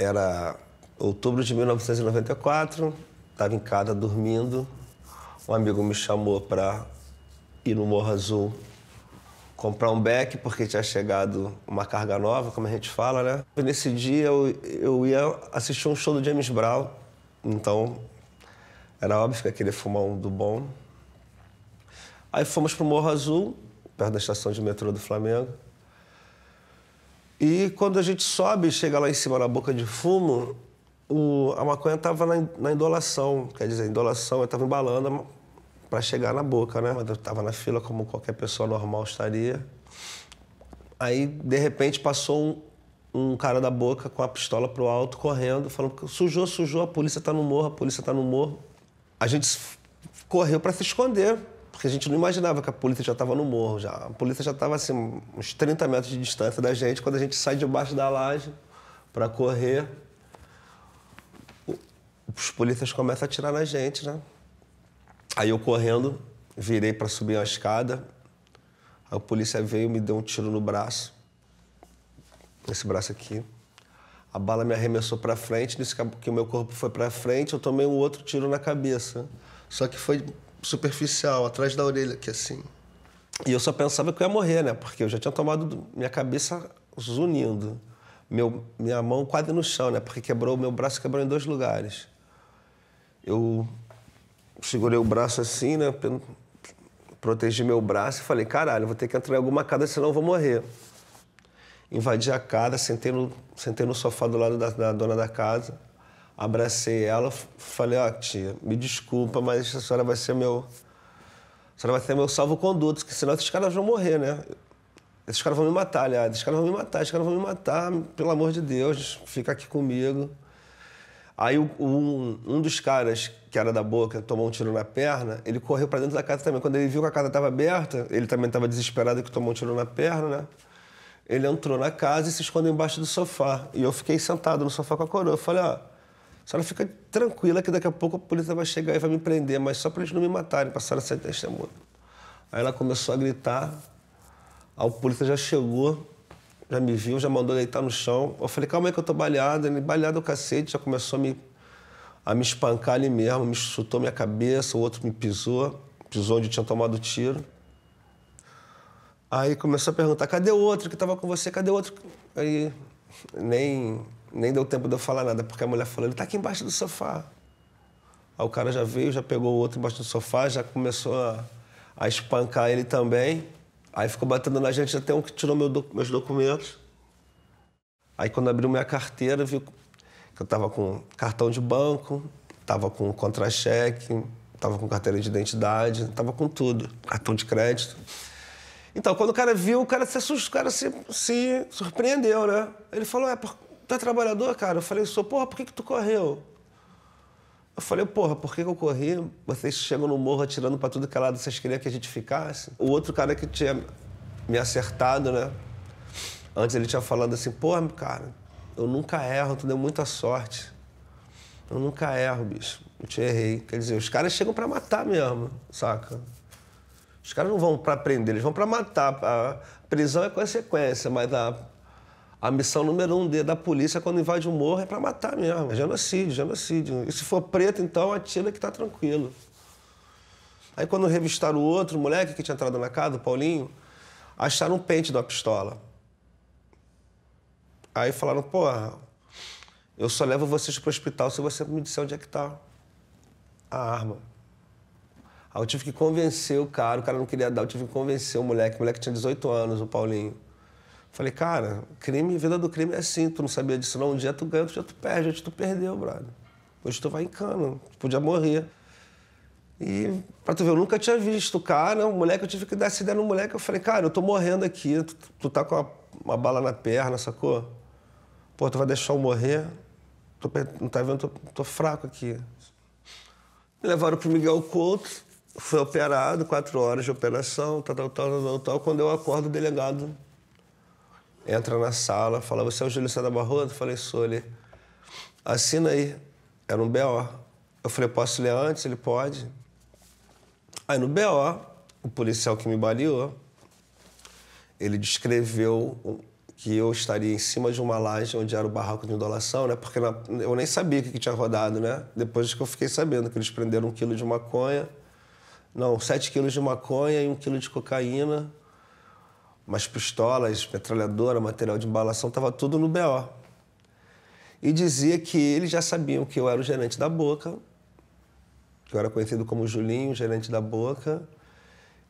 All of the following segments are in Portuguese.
Era outubro de 1994, estava em casa dormindo. Um amigo me chamou para ir no Morro Azul comprar um beck, porque tinha chegado uma carga nova, como a gente fala, né? E nesse dia eu, eu ia assistir um show do James Brown, então era óbvio que queria fumar um do bom. Aí fomos pro Morro Azul, perto da estação de metrô do Flamengo. E quando a gente sobe e chega lá em cima na boca de fumo, o, a maconha estava na, na indolação, quer dizer, a indolação estava embalando para chegar na boca, né? Eu estava na fila como qualquer pessoa normal estaria. Aí, de repente, passou um, um cara da boca com a pistola pro alto, correndo, falando sujou, sujou, a polícia está no morro, a polícia está no morro. A gente correu para se esconder. Porque a gente não imaginava que a polícia já estava no morro. Já. A polícia já estava assim, uns 30 metros de distância da gente. Quando a gente sai debaixo da laje para correr, os polícias começam a atirar na gente, né? Aí eu correndo, virei para subir uma escada. A polícia veio e me deu um tiro no braço. nesse braço aqui. A bala me arremessou para frente, disse que o meu corpo foi para frente, eu tomei um outro tiro na cabeça. Só que foi superficial, atrás da orelha, que é assim. E eu só pensava que eu ia morrer, né? Porque eu já tinha tomado minha cabeça zunindo. Meu, minha mão quase no chão, né? Porque quebrou, meu braço quebrou em dois lugares. Eu segurei o braço assim, né? Protegi meu braço e falei, caralho, vou ter que entrar em alguma casa, senão eu vou morrer. Invadi a casa, sentei no, sentei no sofá do lado da, da dona da casa abracei ela, falei, ó, oh, tia, me desculpa, mas a senhora vai ser meu. A senhora vai ser meu salvo-conduto, porque senão esses caras vão morrer, né? Esses caras vão me matar, aliás. Esses caras vão me matar, esses caras vão me matar, pelo amor de Deus, fica aqui comigo. Aí um, um dos caras que era da boca tomou um tiro na perna, ele correu para dentro da casa também. Quando ele viu que a casa estava aberta, ele também estava desesperado que tomou um tiro na perna, né? Ele entrou na casa e se escondeu embaixo do sofá. E eu fiquei sentado no sofá com a coroa. Eu falei, ó, oh, senhora fica tranquila que daqui a pouco a polícia vai chegar e vai me prender, mas só para eles não me matarem, para a senhora ser testemunha. Aí ela começou a gritar, a polícia já chegou, já me viu, já mandou deitar no chão. Eu falei, calma aí que eu tô baleado. Ele, né? baleado é o cacete, já começou a me, a me espancar ali mesmo, me chutou minha cabeça, o outro me pisou, pisou onde tinha tomado tiro. Aí começou a perguntar, cadê o outro que estava com você? Cadê o outro? Aí nem, nem deu tempo de eu falar nada, porque a mulher falou, ele tá aqui embaixo do sofá. Aí o cara já veio, já pegou o outro embaixo do sofá, já começou a, a espancar ele também. Aí ficou batendo na gente até um que tirou meu, meus documentos. Aí quando abriu minha carteira, viu que eu tava com cartão de banco, tava com contra-cheque, tava com carteira de identidade, tava com tudo, cartão de crédito. Então, quando o cara viu, o cara se, o cara se, se surpreendeu, né? Ele falou, é, tu é trabalhador, cara? Eu falei, sou, porra, por que, que tu correu? Eu falei, porra, por que, que eu corri? Vocês chegam no morro atirando para tudo que é lado, vocês queriam que a gente ficasse? O outro cara que tinha me acertado, né? Antes ele tinha falado assim, porra, cara, eu nunca erro, tu deu muita sorte. Eu nunca erro, bicho. Eu te errei. Quer dizer, os caras chegam para matar mesmo, saca? Os caras não vão para prender, eles vão para matar. A prisão é consequência, mas a, a missão número um da polícia quando invade o morro é para matar mesmo. É genocídio, genocídio. E se for preto, então atira que tá tranquilo. Aí quando revistaram o outro moleque que tinha entrado na casa, o Paulinho, acharam um pente da pistola. Aí falaram, porra, eu só levo vocês pro hospital se você me disser onde é que tá a arma. Aí eu tive que convencer o cara, o cara não queria dar, eu tive que convencer o moleque, o moleque tinha 18 anos, o Paulinho. Falei, cara, crime, vida do crime é assim, tu não sabia disso não, um dia tu ganha, outro dia tu perde, hoje tu perdeu, brother. Hoje tu vai em cana, tu podia morrer. E, pra tu ver, eu nunca tinha visto o cara, o moleque, eu tive que dar essa ideia no moleque, eu falei, cara, eu tô morrendo aqui, tu, tu tá com uma, uma, bala na perna, sacou? Pô, tu vai deixar eu morrer? Tô, não tá vendo, tô, tô fraco aqui. Me levaram pro Miguel Couto, Fui operado, quatro horas de operação, tal, tal, tal, tal, tal. Quando eu acordo, o delegado entra na sala, fala, você é o Júlio Santa Eu Falei, sou ele. Assina aí. Era um BO. Eu falei, posso ler antes? Ele pode. Aí no BO, o policial que me baleou, ele descreveu que eu estaria em cima de uma laje onde era o barraco de indolação, né? Porque eu nem sabia o que tinha rodado, né? Depois que eu fiquei sabendo que eles prenderam um quilo de maconha, não, 7 quilos de maconha e 1 quilo de cocaína, umas pistolas, metralhadora, material de embalação, estava tudo no BO. E dizia que eles já sabiam que eu era o gerente da boca, que eu era conhecido como Julinho, gerente da boca,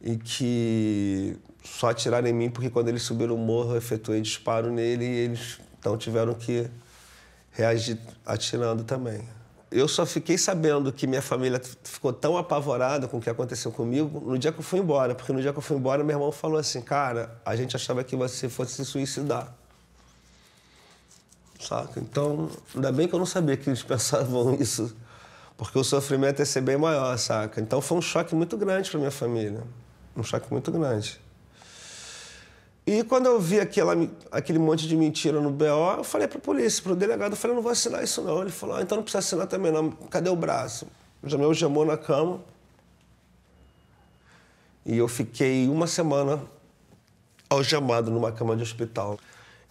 e que só atiraram em mim porque quando eles subiram o morro eu efetuei disparo nele e eles então tiveram que reagir atirando também eu só fiquei sabendo que minha família ficou tão apavorada com o que aconteceu comigo no dia que eu fui embora, porque no dia que eu fui embora, meu irmão falou assim: Cara, a gente achava que você fosse se suicidar. Saca? Então, ainda bem que eu não sabia que eles pensavam isso, porque o sofrimento ia ser bem maior, saca? Então foi um choque muito grande para minha família. Um choque muito grande. E quando eu vi aquela, aquele monte de mentira no BO, eu falei para a polícia, para o delegado, eu falei, não vou assinar isso não. Ele falou, ah, então não precisa assinar também não, cadê o braço? Já me algemou na cama. E eu fiquei uma semana algemado numa cama de hospital.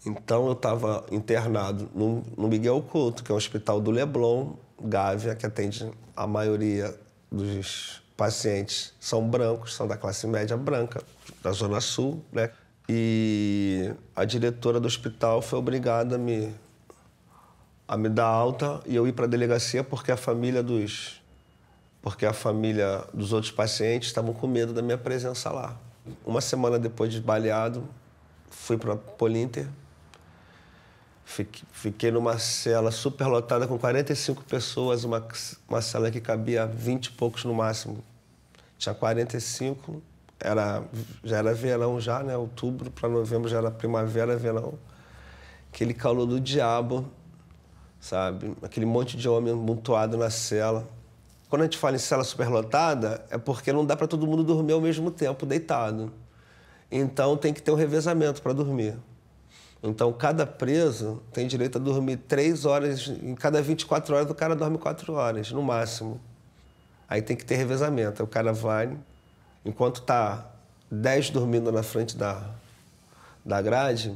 Então eu estava internado no, no Miguel Couto, que é um hospital do Leblon, Gávea, que atende a maioria dos pacientes são brancos, são da classe média branca, da Zona Sul, né? E a diretora do hospital foi obrigada a me, a me dar alta e eu ir para a delegacia porque a família dos porque a família dos outros pacientes estavam com medo da minha presença lá. Uma semana depois de baleado, fui para Polinter. Fiquei numa cela superlotada com 45 pessoas, uma, uma cela que cabia 20 e poucos no máximo. Tinha 45 era já era verão já, né? Outubro para novembro já era primavera, verão. Aquele calor do diabo, sabe? Aquele monte de homem amontoado na cela. Quando a gente fala em cela superlotada, é porque não dá para todo mundo dormir ao mesmo tempo deitado. Então tem que ter um revezamento para dormir. Então cada preso tem direito a dormir três horas, em cada 24 horas o cara dorme quatro horas, no máximo. Aí tem que ter revezamento. Aí o cara vai, Enquanto tá 10 dormindo na frente da, da grade,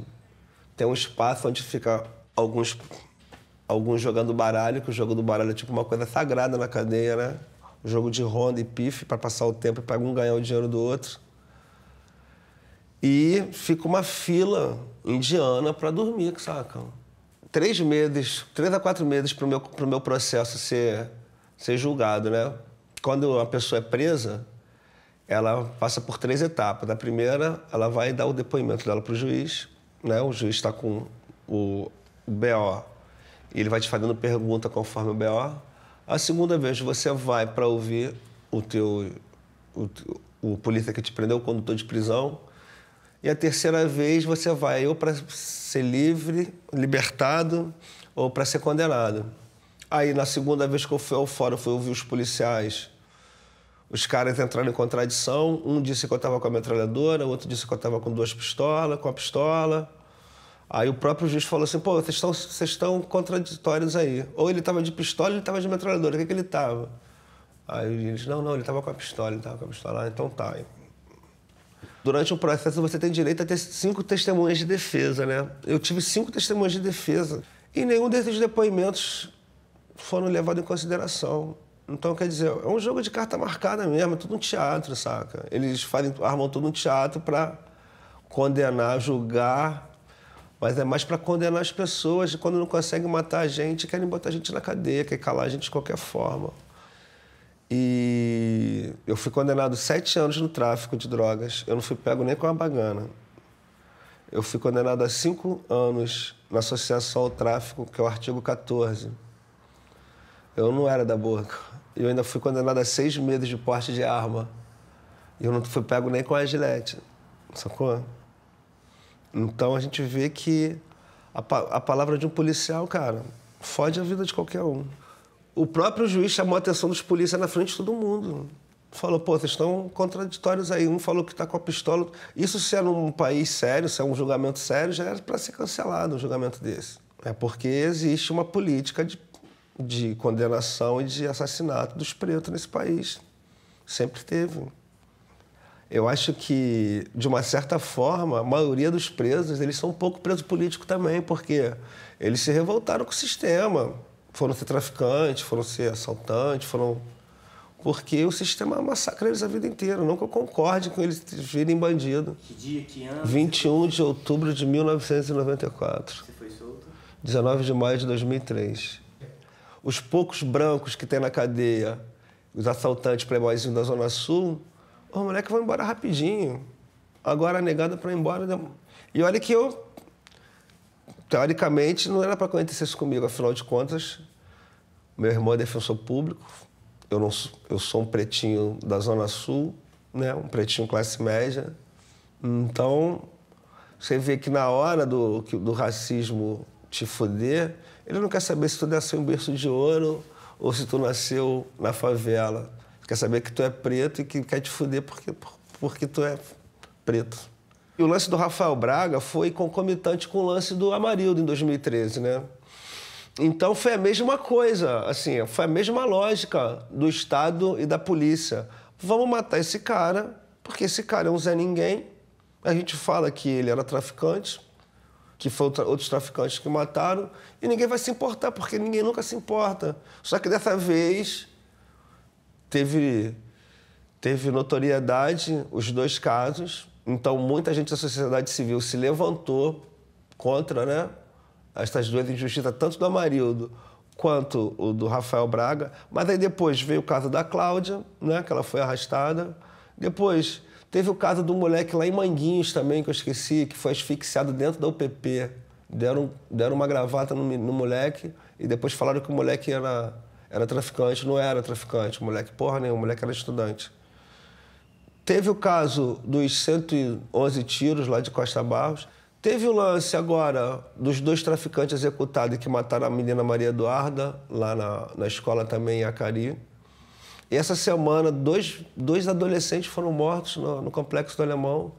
tem um espaço onde fica alguns, alguns jogando baralho, que o jogo do baralho é tipo uma coisa sagrada na cadeia, né? jogo de ronda e pife para passar o tempo e para um ganhar o dinheiro do outro. E fica uma fila indiana para dormir, saca? Três meses, três a quatro meses para o meu, pro meu processo ser, ser julgado, né? Quando a pessoa é presa, ela passa por três etapas. Na primeira, ela vai dar o depoimento dela para o juiz. Né? O juiz está com o BO e ele vai te fazendo pergunta conforme o BO. A segunda vez, você vai para ouvir o teu o, o, polícia que te prendeu, o condutor de prisão. E a terceira vez, você vai ou para ser livre, libertado, ou para ser condenado. Aí, na segunda vez que eu fui ao fórum, fui ouvir os policiais os caras entraram em contradição. Um disse que eu estava com a metralhadora, outro disse que eu estava com duas pistolas, com a pistola. Aí o próprio juiz falou assim: pô, vocês estão, vocês estão contraditórios aí. Ou ele estava de pistola ou ele estava de metralhadora. O que, que ele estava? Aí eles: não, não, ele estava com a pistola, ele estava com a pistola. Ah, então tá. Durante o processo você tem direito a ter cinco testemunhas de defesa, né? Eu tive cinco testemunhas de defesa e nenhum desses depoimentos foram levados em consideração. Então, quer dizer, é um jogo de carta marcada mesmo, é tudo um teatro, saca? Eles fazem, armam tudo um teatro para condenar, julgar, mas é mais para condenar as pessoas E quando não conseguem matar a gente, querem botar a gente na cadeia, querem calar a gente de qualquer forma. E eu fui condenado sete anos no tráfico de drogas. Eu não fui pego nem com uma bagana. Eu fui condenado a cinco anos na Associação ao Tráfico, que é o artigo 14. Eu não era da boca eu ainda fui condenado a seis meses de porte de arma. E eu não fui pego nem com a gilete, sacou? Então a gente vê que a, a palavra de um policial, cara, fode a vida de qualquer um. O próprio juiz chamou a atenção dos policiais na frente de todo mundo. Falou, pô, vocês estão contraditórios aí. Um falou que está com a pistola. Isso se é num país sério, se é um julgamento sério, já era para ser cancelado um julgamento desse. É porque existe uma política de de condenação e de assassinato dos pretos nesse país. Sempre teve. Eu acho que, de uma certa forma, a maioria dos presos, eles são um pouco preso político também, porque eles se revoltaram com o sistema. Foram ser traficantes, foram ser assaltantes, foram... Porque o sistema massacra eles a vida inteira. Não que eu concorde com eles virem bandido. Que dia, que ano? 21 de outubro de 1994. Você foi solto? 19 de maio de 2003 os poucos brancos que tem na cadeia, os assaltantes playboyzinhos da Zona Sul, os moleques vão embora rapidinho. Agora a negada para ir embora. Né? E olha que eu, teoricamente, não era para acontecer isso comigo, afinal de contas, meu irmão é defensor público, eu, não, eu sou um pretinho da Zona Sul, né? um pretinho classe média. Então, você vê que na hora do, do racismo te foder, ele não quer saber se tu nasceu em berço de ouro ou se tu nasceu na favela. Quer saber que tu é preto e que quer te fuder porque, porque tu é preto. E o lance do Rafael Braga foi concomitante com o lance do Amarildo em 2013, né? Então foi a mesma coisa, assim, foi a mesma lógica do Estado e da polícia. Vamos matar esse cara, porque esse cara é um Zé Ninguém. A gente fala que ele era traficante, que foram outros traficantes que mataram, e ninguém vai se importar, porque ninguém nunca se importa. Só que dessa vez teve, teve notoriedade os dois casos, então muita gente da sociedade civil se levantou contra né, estas duas injustiças, tanto do Amarildo quanto o do Rafael Braga, mas aí depois veio o caso da Cláudia, né, que ela foi arrastada, depois Teve o caso do moleque lá em Manguinhos também, que eu esqueci, que foi asfixiado dentro da UPP. Deram, deram uma gravata no, no moleque e depois falaram que o moleque era, era traficante. Não era traficante, o moleque, porra nenhuma, o moleque era estudante. Teve o caso dos 111 tiros lá de Costa Barros. Teve o lance agora dos dois traficantes executados que mataram a menina Maria Eduarda, lá na, na escola também em Acari. E essa semana, dois, dois adolescentes foram mortos no, no complexo do Alemão.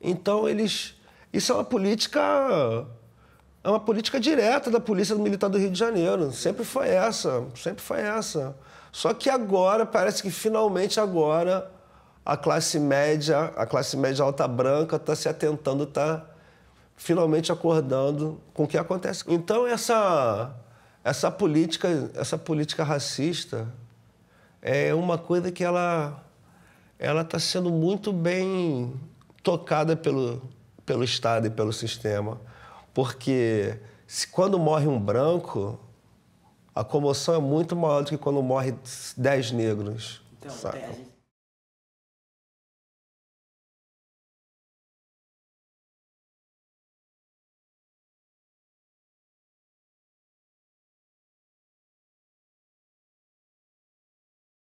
Então, eles. Isso é uma política. É uma política direta da Polícia Militar do Rio de Janeiro. Sempre foi essa, sempre foi essa. Só que agora, parece que finalmente agora, a classe média, a classe média alta branca está se atentando, está finalmente acordando com o que acontece. Então, essa, essa, política, essa política racista é uma coisa que ela ela está sendo muito bem tocada pelo, pelo Estado e pelo sistema. Porque se quando morre um branco, a comoção é muito maior do que quando morre dez negros. Então, sabe?